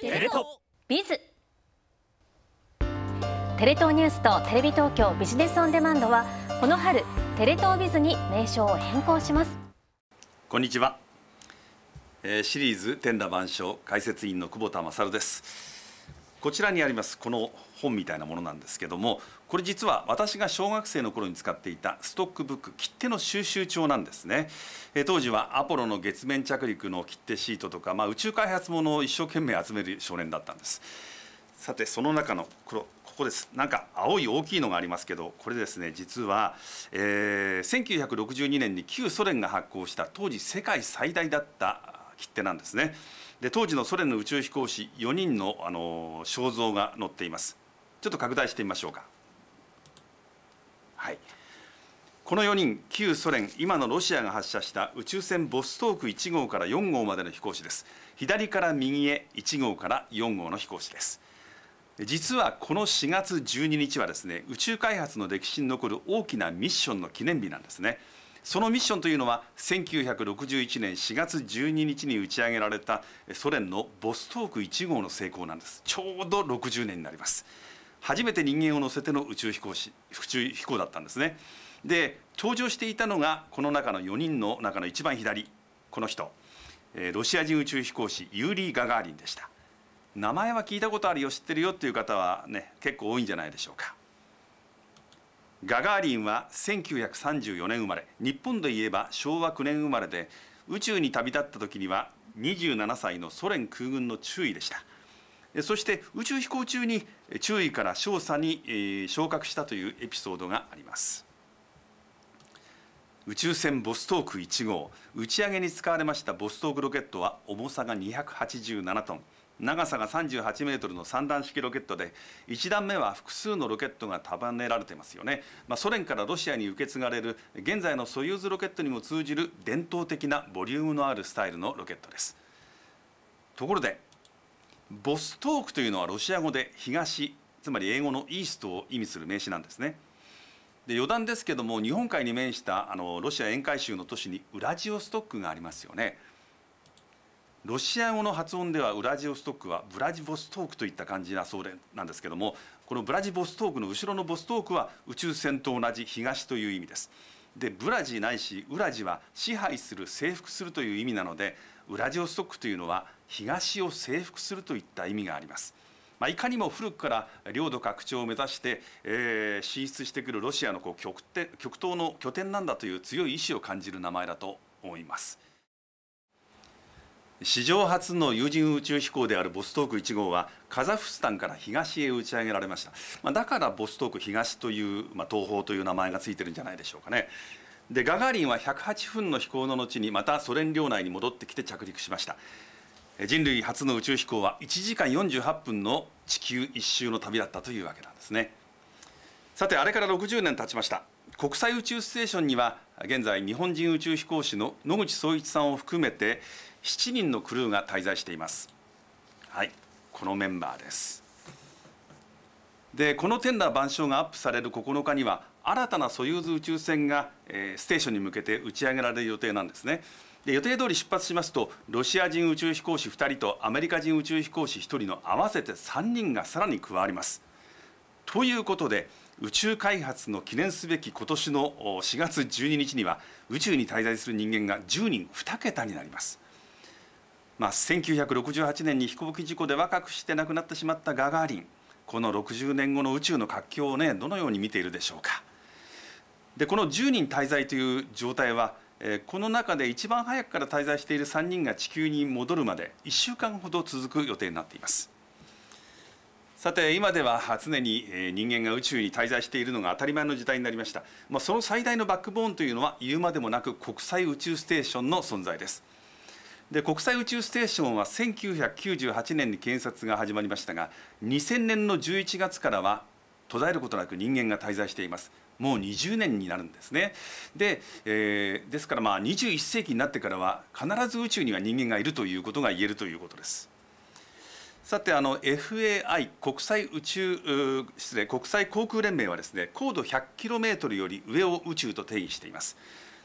テレ東ビズテレ東ニュースとテレビ東京ビジネスオンデマンドはこの春テレ東ビズに名称を変更しますこんにちは、えー、シリーズ天羅万象解説員の久保田勝ですこちらにありますこの本みたいなものなんですけどもこれ実は私が小学生の頃に使っていたストックブック切手の収集帳なんですねえ当時はアポロの月面着陸の切手シートとか、まあ、宇宙開発ものを一生懸命集める少年だったんですさてその中の黒ここですなんか青い大きいのがありますけどこれですね実は、えー、1962年に旧ソ連が発行した当時世界最大だった切手なんですねで当時のソ連の宇宙飛行士4人のあの肖像が載っていますちょっと拡大してみましょうかはいこの4人旧ソ連今のロシアが発射した宇宙船ボストーク1号から4号までの飛行士です左から右へ1号から4号の飛行士です実はこの4月12日はですね宇宙開発の歴史に残る大きなミッションの記念日なんですねそのミッションというのは1961年4月12日に打ち上げられたソ連のボストーク1号の成功なんですちょうど60年になります初めて人間を乗せての宇宙飛行士宇宙飛行だったんですねで登場していたのがこの中の4人の中の一番左この人ロシア人宇宙飛行士ユーリー・ガガーリンでした名前は聞いたことあるよ知ってるよっていう方はね結構多いんじゃないでしょうかガガーリンは1934年生まれ日本で言えば昭和9年生まれで宇宙に旅立った時には27歳のソ連空軍の中尉でしたそして宇宙飛行中に中尉から少佐に昇格したというエピソードがあります宇宙船ボストーク1号打ち上げに使われましたボストークロケットは重さが287トン長さが38メートルの3段式ロケットで1段目は複数のロケットが束ねられてますよね、まあ、ソ連からロシアに受け継がれる現在のソユーズロケットにも通じる伝統的なボリュームのあるスタイルのロケットですところでボストークというのはロシア語で東つまり英語のイーストを意味する名詞なんですねで余談ですけども日本海に面したあのロシア沿海州の都市にウラジオストックがありますよねロシア語の発音ではウラジオストックはブラジボストークといった感じだそうでなんですけどもこのブラジボストークの後ろのボストークは宇宙船と同じ東という意味ですでブラジないしウラジは支配する征服するという意味なのでウラジオストックというのは東を征服するといった意味がありますまあ、いかにも古くから領土拡張を目指して、えー、進出してくるロシアのこう極極東の拠点なんだという強い意志を感じる名前だと思います。史上初の有人宇宙飛行であるボストーク1号はカザフスタンから東へ打ち上げられました、まあ、だからボストーク東という、まあ、東方という名前がついてるんじゃないでしょうかねでガガーリンは108分の飛行の後にまたソ連領内に戻ってきて着陸しました人類初の宇宙飛行は1時間48分の地球一周の旅だったというわけなんですねさてあれから60年経ちました国際宇宙ステーションには現在日本人宇宙飛行士の野口聡一さんを含めて7人のクルーが滞在していますはいこのメンバーですでこの天羅万象がアップされる9日には新たなソユーズ宇宙船が、えー、ステーションに向けて打ち上げられる予定なんですねで予定通り出発しますとロシア人宇宙飛行士2人とアメリカ人宇宙飛行士1人の合わせて3人がさらに加わりますということで宇宙開発の記念すべき今年の4月12日には宇宙に滞在する人間が10人2桁になりますまあ、1968年に飛行機事故で若くして亡くなってしまったガガーリンこの60年後の宇宙の活況をねどのように見ているでしょうかでこの10人滞在という状態は、えこの中で一番早くから滞在している3人が地球に戻るまで1週間ほど続く予定になっていますさて今では常に人間が宇宙に滞在しているのが当たり前の時代になりました、まあ、その最大のバックボーンというのは言うまでもなく国際宇宙ステーションの存在ですで国際宇宙ステーションは1998年に建設が始まりましたが2000年の11月からは途絶えることなく人間が滞在していますもう20年になるんですねで、えー、ですからまあ21世紀になってからは必ず宇宙には人間がいるということが言えるということですさてあの FAI 国際宇宙失礼国際航空連盟はですね高度 100km より上を宇宙と定義しています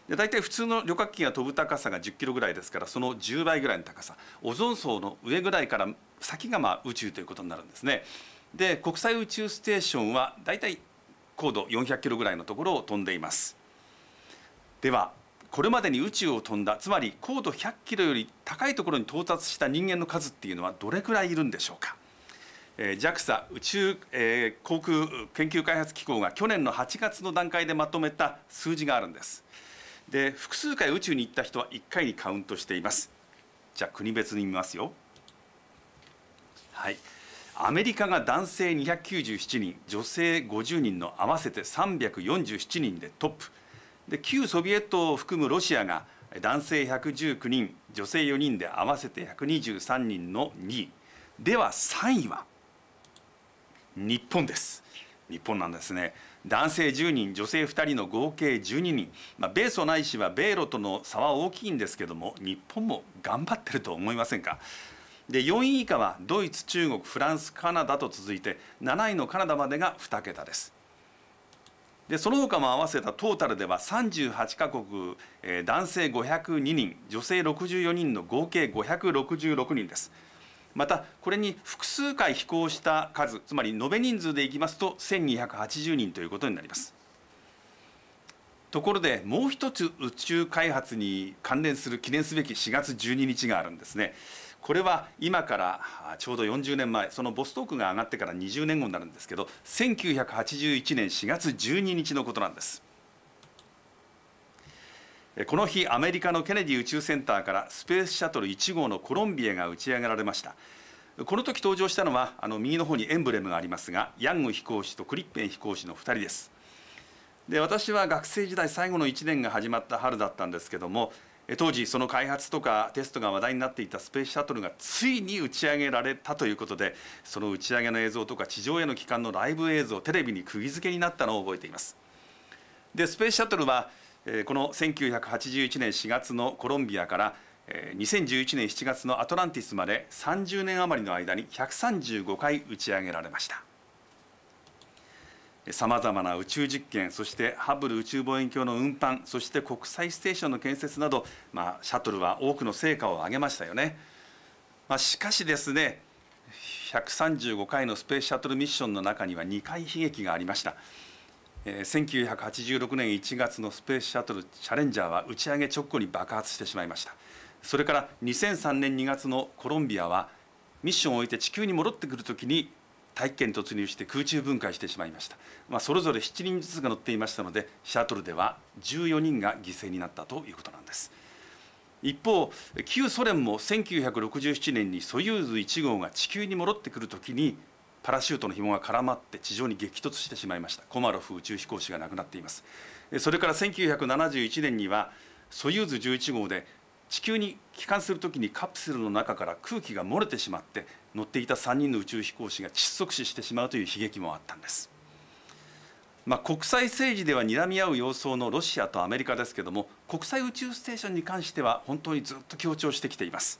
で大体普通の旅客機が飛ぶ高さが10キロぐらいですからその10倍ぐらいの高さオゾン層の上ぐらいから先がまあ宇宙ということになるんですね。で国際宇宙ステーションは大体高度400キロぐらいのところを飛んでいますではこれまでに宇宙を飛んだつまり高度100キロより高いところに到達した人間の数っていうのはどれくらいいるんでしょうか、えー、JAXA 宇宙、えー、航空研究開発機構が去年の8月の段階でまとめた数字があるんですで複数回宇宙に行った人は1回にカウントしていますじゃあ国別に見ますよはいアメリカが男性297人女性50人の合わせて347人でトップで旧ソビエトを含むロシアが男性119人女性4人で合わせて123人の2位では3位は日本です日本なんですね男性10人女性2人の合計12人、まあ、米ソないしは米ロとの差は大きいんですけども日本も頑張ってると思いませんかで4位以下はドイツ中国フランスカナダと続いて7位のカナダまでが2桁ですでその他も合わせたトータルでは38カ国、えー、男性502人女性64人の合計566人です。またこれに複数回飛行した数つまり延べ人数でいきますと1280人ということになりますところでもう一つ宇宙開発に関連する記念すべき4月12日があるんですねこれは今からちょうど40年前そのボストークが上がってから20年後になるんですけど1981年4月12日のことなんですこの日アメリカのケネディ宇宙センターからスペースシャトル1号のコロンビアが打ち上げられましたこの時登場したのはあの右の方にエンブレムがありますがヤング飛行士とクリッペン飛行士の2人ですで私は学生時代最後の1年が始まった春だったんですけども当時その開発とかテストが話題になっていたスペースシャトルがついに打ち上げられたということでその打ち上げの映像とか地上への帰還のライブ映像テレビに釘付けになったのを覚えていますでスペースシャトルはこの1981年4月のコロンビアから2011年7月のアトランティスまで30年余りの間に135回打ち上げられましたさまざまな宇宙実験そしてハッブル宇宙望遠鏡の運搬そして国際ステーションの建設など、まあ、シャトルは多くの成果を上げましたよね、まあ、しかしですね135回のスペースシャトルミッションの中には2回悲劇がありました1986年1月のスペースシャトルチャレンジャーは打ち上げ直後に爆発してしまいましたそれから2003年2月のコロンビアはミッションを終えて地球に戻ってくるときに大気圏に突入して空中分解してしまいました、まあ、それぞれ7人ずつが乗っていましたのでシャトルでは14人が犠牲になったということなんです一方旧ソ連も1967年にソユーズ1号が地球に戻ってくるときにパラシュートの紐が絡まって地上に激突してしまいましたコマロフ宇宙飛行士が亡くなっていますそれから1971年にはソユーズ11号で地球に帰還するときにカプセルの中から空気が漏れてしまって乗っていた3人の宇宙飛行士が窒息死してしまうという悲劇もあったんです、まあ、国際政治では睨み合う様相のロシアとアメリカですけども国際宇宙ステーションに関しては本当にずっと強調してきています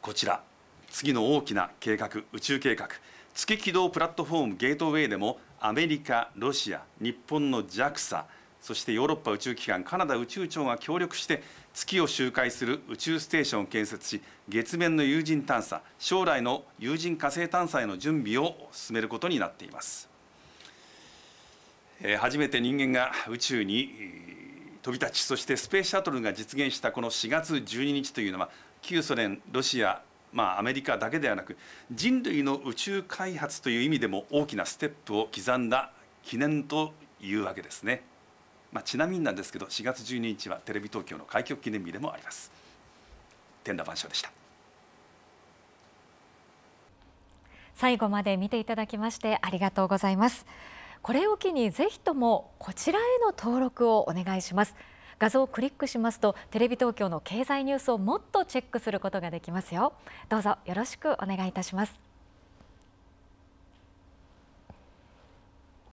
こちら次の大きな計画宇宙計画月軌道プラットフォームゲートウェイでもアメリカロシア日本の JAXA そしてヨーロッパ宇宙機関カナダ宇宙庁が協力して月を周回する宇宙ステーションを建設し月面の有人探査将来の有人火星探査への準備を進めることになっています、えー、初めて人間が宇宙に飛び立ちそしてスペースシャトルが実現したこの4月12日というのは旧ソ連ロシアまあ、アメリカだけではなく人類の宇宙開発という意味でも大きなステップを刻んだ記念というわけですね、まあ、ちなみになんですけど4月12日はテレビ東京の開局記念日でもあります天羅万象でした最後まで見ていただきましてありがとうございますこれを機にぜひともこちらへの登録をお願いします画像をクリックしますとテレビ東京の経済ニュースをもっとチェックすることができますよ。どうぞよろしくお願いいたします。